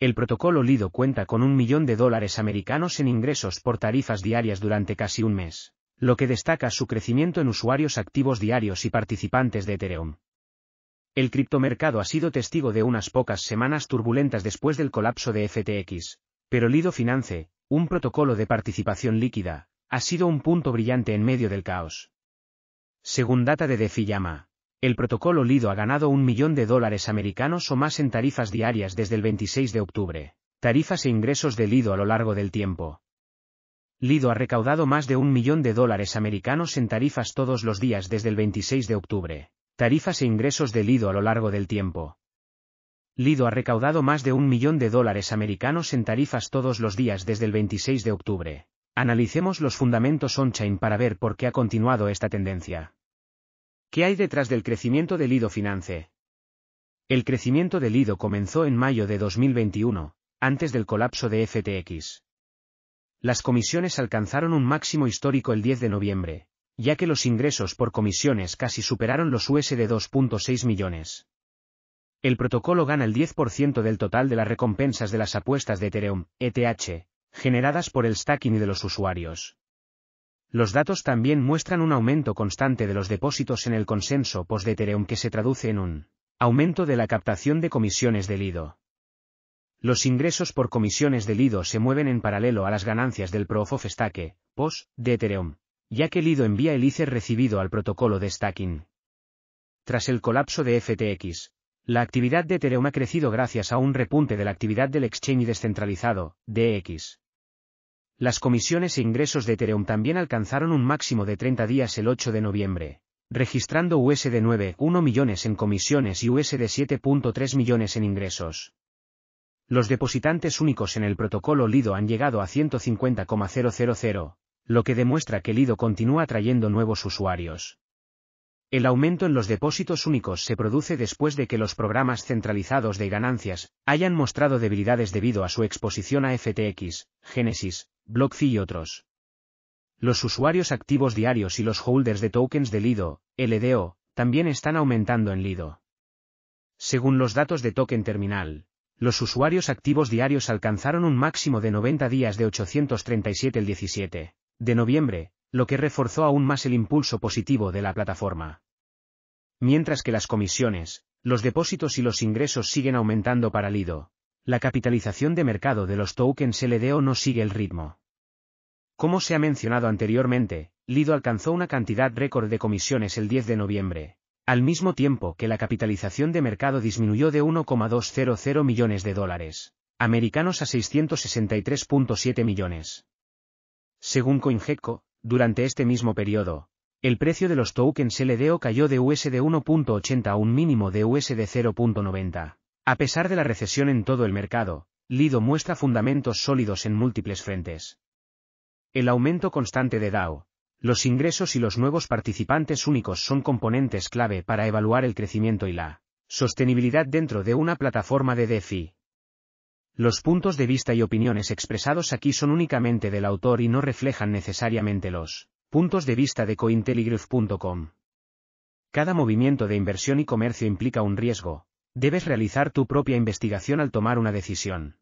El protocolo Lido cuenta con un millón de dólares americanos en ingresos por tarifas diarias durante casi un mes, lo que destaca su crecimiento en usuarios activos diarios y participantes de Ethereum. El criptomercado ha sido testigo de unas pocas semanas turbulentas después del colapso de FTX, pero Lido Finance, un protocolo de participación líquida, ha sido un punto brillante en medio del caos. Según data de DeFi Llama, el protocolo Lido ha ganado un millón de dólares americanos o más en tarifas diarias desde el 26 de octubre. Tarifas e ingresos de Lido a lo largo del tiempo. Lido ha recaudado más de un millón de dólares americanos en tarifas todos los días desde el 26 de octubre. Tarifas e ingresos de Lido a lo largo del tiempo. Lido ha recaudado más de un millón de dólares americanos en tarifas todos los días desde el 26 de octubre. Analicemos los fundamentos on-chain para ver por qué ha continuado esta tendencia. ¿Qué hay detrás del crecimiento del Lido Finance? El crecimiento del Lido comenzó en mayo de 2021, antes del colapso de FTX. Las comisiones alcanzaron un máximo histórico el 10 de noviembre, ya que los ingresos por comisiones casi superaron los US de 2.6 millones. El protocolo gana el 10% del total de las recompensas de las apuestas de Ethereum, ETH, generadas por el stacking de los usuarios. Los datos también muestran un aumento constante de los depósitos en el consenso post Ethereum que se traduce en un aumento de la captación de comisiones de Lido. Los ingresos por comisiones de Lido se mueven en paralelo a las ganancias del Proof of Stake, post Ethereum, ya que Lido envía el ICER recibido al protocolo de stacking. Tras el colapso de FTX, la actividad de Ethereum ha crecido gracias a un repunte de la actividad del exchange descentralizado, DeX. Las comisiones e ingresos de Ethereum también alcanzaron un máximo de 30 días el 8 de noviembre, registrando USD 9,1 millones en comisiones y USD 7,3 millones en ingresos. Los depositantes únicos en el protocolo Lido han llegado a 150,000, lo que demuestra que Lido continúa atrayendo nuevos usuarios. El aumento en los depósitos únicos se produce después de que los programas centralizados de ganancias hayan mostrado debilidades debido a su exposición a FTX, Genesis, BlockFi y otros. Los usuarios activos diarios y los holders de tokens de Lido, LDO, también están aumentando en Lido. Según los datos de Token Terminal, los usuarios activos diarios alcanzaron un máximo de 90 días de 837 el 17 de noviembre, lo que reforzó aún más el impulso positivo de la plataforma. Mientras que las comisiones, los depósitos y los ingresos siguen aumentando para Lido, la capitalización de mercado de los tokens LDO no sigue el ritmo. Como se ha mencionado anteriormente, Lido alcanzó una cantidad récord de comisiones el 10 de noviembre, al mismo tiempo que la capitalización de mercado disminuyó de 1,200 millones de dólares americanos a 663.7 millones. Según CoinGecko, durante este mismo periodo, el precio de los tokens LDO cayó de USD 1.80 a un mínimo de USD 0.90. A pesar de la recesión en todo el mercado, Lido muestra fundamentos sólidos en múltiples frentes. El aumento constante de DAO, los ingresos y los nuevos participantes únicos son componentes clave para evaluar el crecimiento y la sostenibilidad dentro de una plataforma de DeFi. Los puntos de vista y opiniones expresados aquí son únicamente del autor y no reflejan necesariamente los puntos de vista de CoinTelegraph.com. Cada movimiento de inversión y comercio implica un riesgo. Debes realizar tu propia investigación al tomar una decisión.